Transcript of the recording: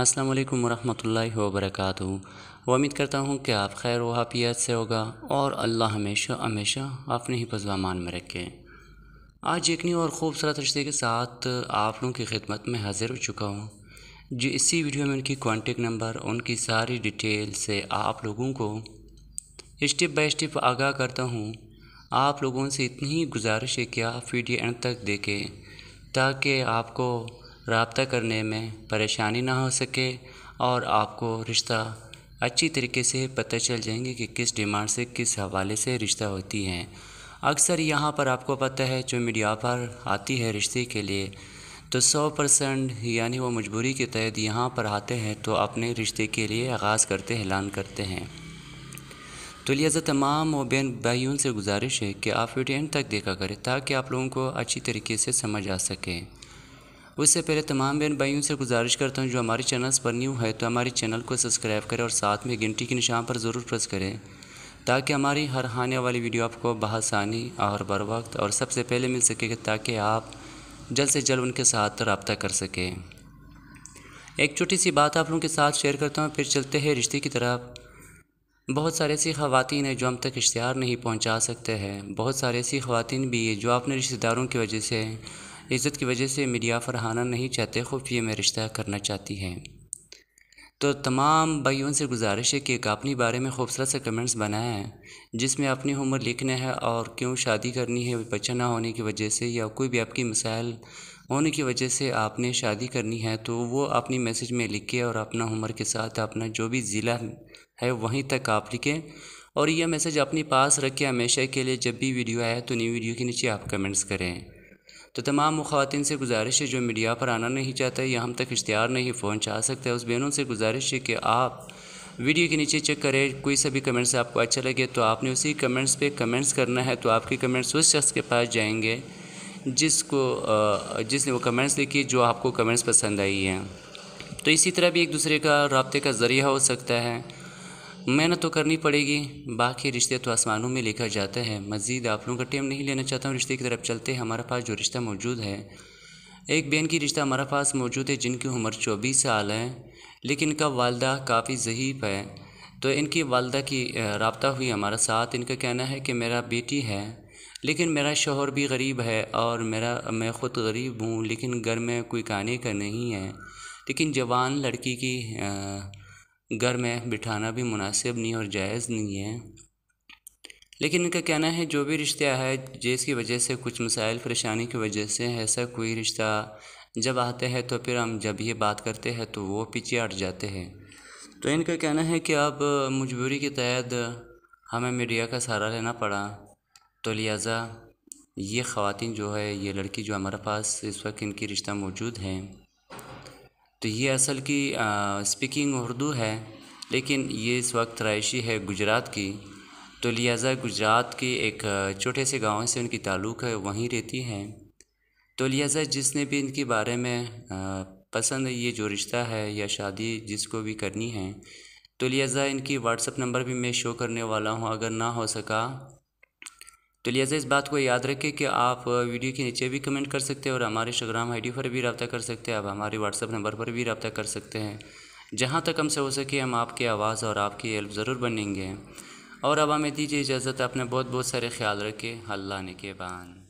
अस्सलाम वालेकुम वरहमतुल्लाहि उम्मीद करता हूँ कि आप खैर व से होगा और अल्लाह हमेशा हमेशा अपने ही पजवामान में रखे आज यकनी और ख़ूबसूरत रिश्ते के साथ आप लोगों की खिदमत में हाज़िर हो चुका हूँ जो इसी वीडियो में उनकी कॉन्टेक्ट नंबर उनकी सारी डिटेल से आप लोगों को स्टेप बाई स्टेप आगाह करता हूँ आप लोगों से इतनी ही गुजारिश है कि आप वीडियो एंड तक देखें ताकि आपको रबता करने में परेशानी ना हो सके और आपको रिश्ता अच्छी तरीके से पता चल जाएंगे कि किस डिमांड से किस हवाले से रिश्ता होती है अक्सर यहाँ पर आपको पता है जो मीडिया पर आती है रिश्ते के लिए तो सौ परसेंट यानी वो मजबूरी के तहत यहाँ पर आते हैं तो अपने रिश्ते के लिए आगाज़ करते ऐलान करते हैं तो लिहाजा तमाम बेन भाइयों से गुजारिश है कि आप वीडियो एंड तक देखा करें ताकि आप लोगों को अच्छी तरीके से समझ आ सकें उससे पहले तमाम बहन भाइयों से गुजारिश करता हूँ जो हमारे चैनल्स पर न्यू है तो हमारे चैनल को सब्सक्राइब करें और साथ में घंटी के निशान पर ज़रूर प्रेस करें ताकि हमारी हर आने वाली वीडियो आपको बहसानी और बर वक्त और सबसे पहले मिल सके ताकि आप जल्द से जल्द उनके साथ रबता कर सकें एक छोटी सी बात आप लोगों के साथ शेयर करता हूँ फिर चलते हैं रिश्ते की तरफ बहुत सारे ऐसी खातन हैं जो हम तक इश्तहार नहीं पहुँचा सकते हैं बहुत सारे ऐसी खातन भी है जो अपने रिश्तेदारों की वजह से इज़्ज़त की वजह से मीडिया फरहाना नहीं चाहते खुफिया में रिश्ता करना चाहती हैं तो तमाम भाइयों से गुजारिश है कि एक अपने बारे में खूबसूरत से कमेंट्स बनाएं जिसमें अपनी उम्र लिखना है और क्यों शादी करनी है बच्चा ना होने की वजह से या कोई भी आपकी मसाइल होने की वजह से आपने शादी करनी है तो वो अपनी मैसेज में लिखे और अपना उम्र के साथ अपना जो भी ज़िला है वहीं तक आप लिखें और यह मैसेज अपने पास रखें हमेशा के लिए जब भी वीडियो आए तो न्यू वीडियो के नीचे आप कमेंट्स करें तो तमाम खातिन से गुजारिश है जो मीडिया पर आना नहीं चाहता या हम तक इश्तहार नहीं फोन चाह सकता उस बहनों से गुजारिश है कि आप वीडियो के नीचे चेक करें कोई सा कमेंट्स आपको अच्छा लगे तो आपने उसी कमेंट्स पे कमेंट्स करना है तो आपके कमेंट्स उस शख्स के पास जाएंगे जिसको जिसने वो कमेंट्स लिखी जो आपको कमेंट्स पसंद आई हैं तो इसी तरह भी एक दूसरे का रबते का ज़रिया हो सकता है मेहनत तो करनी पड़ेगी बाकी रिश्ते तो आसमानों में लेकर जाते हैं मज़ीद आप लोगों का टाइम नहीं लेना चाहता हूँ रिश्ते की तरफ चलते हैं हमारे पास जो रिश्ता मौजूद है एक बहन की रिश्ता हमारे पास मौजूद है जिनकी उम्र चौबीस साल है लेकिन इनका वालदा काफ़ी ज़हीफ़ है तो इनकी वालदा की रबता हुई हमारे साथ इनका कहना है कि मेरा बेटी है लेकिन मेरा शोहर भी गरीब है और मेरा मैं ख़ुद गरीब हूँ लेकिन घर में कोई कहने का नहीं है लेकिन जवान लड़की की घर में बिठाना भी मुनासिब नहीं और जायज़ नहीं है लेकिन इनका कहना है जो भी रिश्ता है जिसकी वजह से कुछ मसाइल परेशानी की वजह से ऐसा कोई रिश्ता जब आते हैं तो फिर हम जब ये बात करते हैं तो वो पीछे हट जाते हैं तो इनका कहना है कि अब मजबूरी के तहत हमें मीडिया का सहारा लेना पड़ा तो लिहाजा ये ख़वान जो है ये लड़की जो हमारे पास इस वक्त इनकी रिश्ता मौजूद हैं तो ये असल की स्पीकिंग उर्दू है लेकिन ये इस वक्त रहायशी है गुजरात की तो लिहाजा गुजरात के एक छोटे से गांव से उनकी ताल्लुक़ है वहीं रहती हैं तो लिहाजा जिसने भी इनके बारे में पसंद ये जो रिश्ता है या शादी जिसको भी करनी है तो लिहाजा इनकी व्हाट्सअप नंबर भी मैं शो करने वाला हूँ अगर ना हो सका तो लिहाजा इस बात को याद रखें कि आप वीडियो के नीचे भी कमेंट कर सकते हैं और हमारे इंस्टाग्राम आई पर भी रबता कर सकते हैं आप हमारे व्हाट्सअप नंबर पर भी रबता कर सकते हैं जहाँ तक हमसे हो सके हम आपकी आवाज़ और आपकी हेल्प ज़रूर बनेंगे और अब हमें दीजिए इजाज़त अपने बहुत बहुत सारे ख्याल रखें अल्लाह ने के बान